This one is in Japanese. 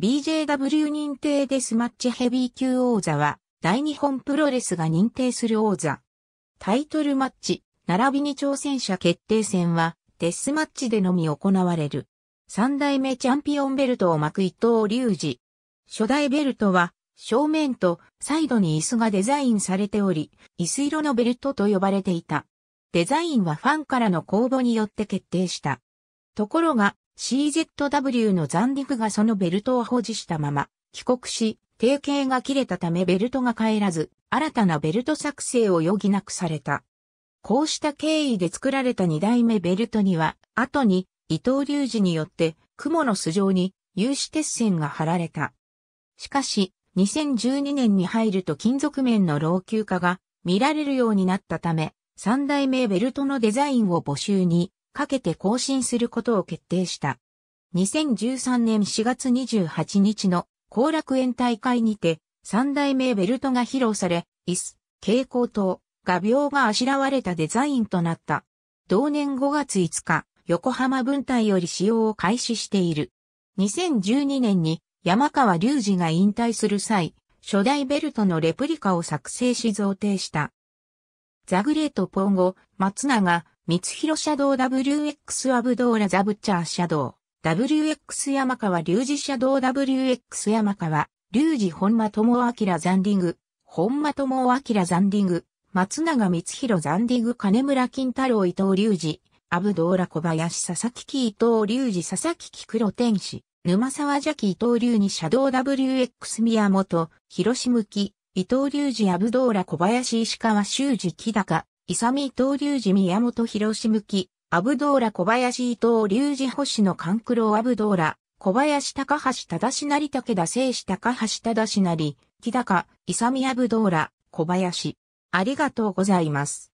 BJW 認定デスマッチヘビー級王座は、大日本プロレスが認定する王座。タイトルマッチ、並びに挑戦者決定戦は、デスマッチでのみ行われる。三代目チャンピオンベルトを巻く伊藤隆二。初代ベルトは、正面とサイドに椅子がデザインされており、椅子色のベルトと呼ばれていた。デザインはファンからの公募によって決定した。ところが、CZW のザンディフがそのベルトを保持したまま、帰国し、提携が切れたためベルトが帰らず、新たなベルト作成を余儀なくされた。こうした経緯で作られた二代目ベルトには、後に伊藤隆二によって雲の巣状に有刺鉄線が貼られた。しかし、2012年に入ると金属面の老朽化が見られるようになったため、三代目ベルトのデザインを募集にかけて更新することを決定した。2013年4月28日の後楽園大会にて、三代目ベルトが披露され、椅子、蛍光灯、画鋲があしらわれたデザインとなった。同年5月5日、横浜分隊より使用を開始している。2012年に山川隆二が引退する際、初代ベルトのレプリカを作成し贈呈した。ザグレートポンゴ、松永、三弘ドウ WX アブドーラザブッチャーシャドウ WX 山川隆二シャドウ WX 山川隆二本間智明ザンディング本間智明ザンディング松永光弘ザンディング金村金太郎伊藤隆二アブドーラ小林佐々木木伊藤隆二佐々木木黒天使沼沢邪気伊藤隆二シャドウ WX 宮本広志向き伊藤隆二アブドーラ小林石川修二木高イサミ伊藤隆二宮本博志向き、アブドーラ小林伊藤隆二星野勘九郎アブドーラ、小林高橋忠成武田聖史高橋忠成、木高、イサミアブドーラ、小林。ありがとうございます。